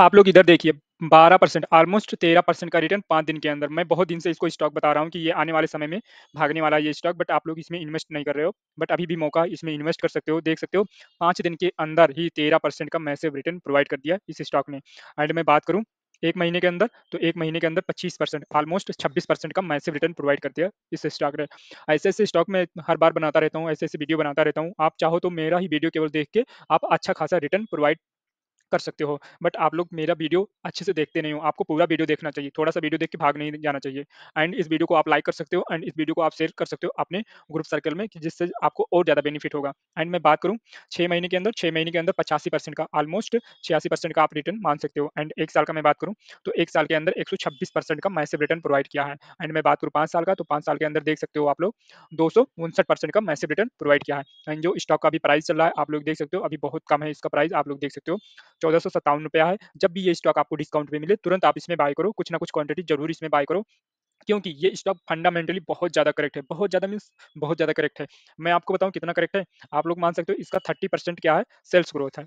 आप लोग इधर देखिए बारह परसेंट ऑलमोस्ट तेरह परसेंट का रिटर्न पाँच दिन के अंदर मैं बहुत दिन से इसको स्टॉक बता रहा हूँ कि ये आने वाले समय में भागने वाला ये स्टॉक बट आप लोग इसमें इन्वेस्ट नहीं कर रहे हो बट अभी भी मौका इसमें इन्वेस्ट कर सकते हो देख सकते हो पाँच दिन के अंदर ही तेरह परसेंट का मैसेव रिटर्न प्रोवाइड कर दिया इस स्टॉक ने एंड मैं बात करूँ एक महीने के अंदर तो एक महीने के अंदर 25 परसेंट ऑलमोस्ट 26 परसेंट का मैसेव रिटर्न प्रोवाइड कर दिया इस स्टॉक ने ऐसे ऐसे स्टॉक में हर बार बनाता रहता हूँ ऐसे ऐसे वीडियो बनाता रहता हूँ आप चाहो तो मेरा ही वीडियो केवल देख के आप अच्छा खासा रिटर्न प्रोवाइड कर सकते हो बट आप लोग मेरा वीडियो अच्छे से देखते नहीं हो आपको पूरा वीडियो देखना चाहिए थोड़ा सा वीडियो देख के भाग नहीं जाना चाहिए एंड इस वीडियो को आप लाइक कर सकते हो एंड इस वीडियो को आप शेयर कर सकते हो अपने ग्रुप सर्कल में जिससे आपको और ज़्यादा बेनिफिट होगा एंड मैं बात करूँ छः महीने के अंदर छह महीने के अंदर पचासी का ऑलमोस्ट छियासी का आप रिटर्न मान सकते हो एंड एक साल का मैं बात करूँ तो एक साल के अंदर एक का मैसेव रिटर्न प्रोवाइड किया है एंड मैं बात करूँ पांच साल का तो पाँच साल के अंदर देख सकते हो आप लोग दो का मैसेव रिटर्न प्रोवाइड किया है एंड जो स्टॉक का अभी प्राइस चल रहा है आप लोग देख सकते हो अभी बहुत कम है इसका प्राइस आप लोग देख सकते हो चौदह सौ सत्तावन रुपया है जब भी ये स्टॉक आपको डिस्काउंट पे मिले तुरंत आप इसमें बाय करो कुछ ना कुछ क्वांटिटी जरूर इसमें बाय करो क्योंकि ये स्टॉक फंडामेंटली बहुत ज़्यादा करेक्ट है बहुत ज़्यादा मीन्स बहुत ज़्यादा करेक्ट है मैं आपको बताऊँ कितना करेक्ट है आप लोग मान सकते हो इसका थर्टी परसेंट क्या है सेल्स ग्रोथ है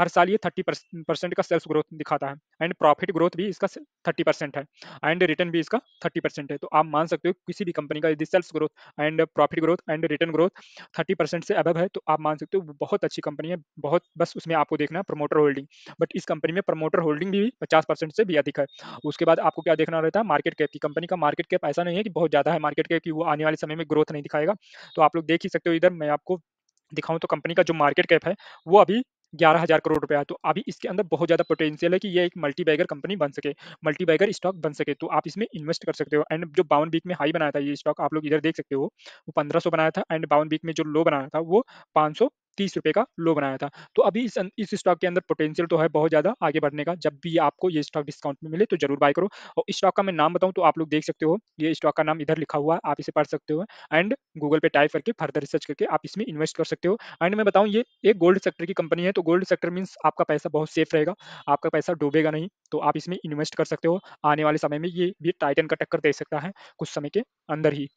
हर साल ये थर्टी परसेंट का सेल्स ग्रोथ दिखाता है एंड प्रॉफिट ग्रोथ भी इसका थर्टी परसेंट है एंड रिटर्न भी इसका थर्टी परसेंट है तो आप मान सकते हो किसी भी कंपनी का यदि sales growth and profit growth and return growth thirty percent से अबव है तो आप मान सकते हो बहुत अच्छी कंपनी है बहुत बस उसमें आपको देखना है प्रमोटर होल्डिंग बट इस कंपनी में प्रमोटर होल्डिंग भी पचास परसेंट से भी अधिक है उसके बाद आपको क्या देखना रहता है मार्केट कैप की कंपनी का मार्केट कैप ऐसा नहीं है कि बहुत ज़्यादा है मार्केट कैप की वो आने वाले समय में ग्रोथ नहीं दिखाएगा तो आप लोग देख ही सकते हो इधर मैं आपको दिखाऊं तो कंपनी का जो मार्केट कैप है वो अभी ग्यारह हज़ार करोड़ रुपया तो अभी इसके अंदर बहुत ज़्यादा पोटेंशियल है कि ये एक मल्टीबैगर कंपनी बन सके मल्टीबैगर स्टॉक बन सके तो आप इसमें इन्वेस्ट कर सकते हो एंड जो बावन वीक में हाई बनाया था ये स्टॉक आप लोग इधर देख सकते हो वो पंद्रह बनाया था एंड बावन वीक में जो लो बनाया था वो पाँच तीस रुपये का लो बनाया था तो अभी इस अं, स्टॉक के अंदर पोटेंशियल तो है बहुत ज़्यादा आगे बढ़ने का जब भी आपको ये स्टॉक डिस्काउंट में मिले तो जरूर बाय करो और स्टॉक का मैं नाम बताऊँ तो आप लोग देख सकते हो ये स्टॉक का नाम इधर लिखा हुआ है आप इसे पढ़ सकते हो एंड गूगल पे टाइप करके फर्दर रिसर्च करके आप इसमें इन्वेस्ट कर सकते हो एंड मैं बताऊँ ये एक गोल्ड सेक्टर की कंपनी है तो गोल्ड सेक्टर मीन्स आपका पैसा बहुत सेफ रहेगा आपका पैसा डूबेगा नहीं तो आप इसमें इन्वेस्ट कर सकते हो आने वाले समय में ये भी टाइटन का टक्कर दे सकता है कुछ समय के अंदर ही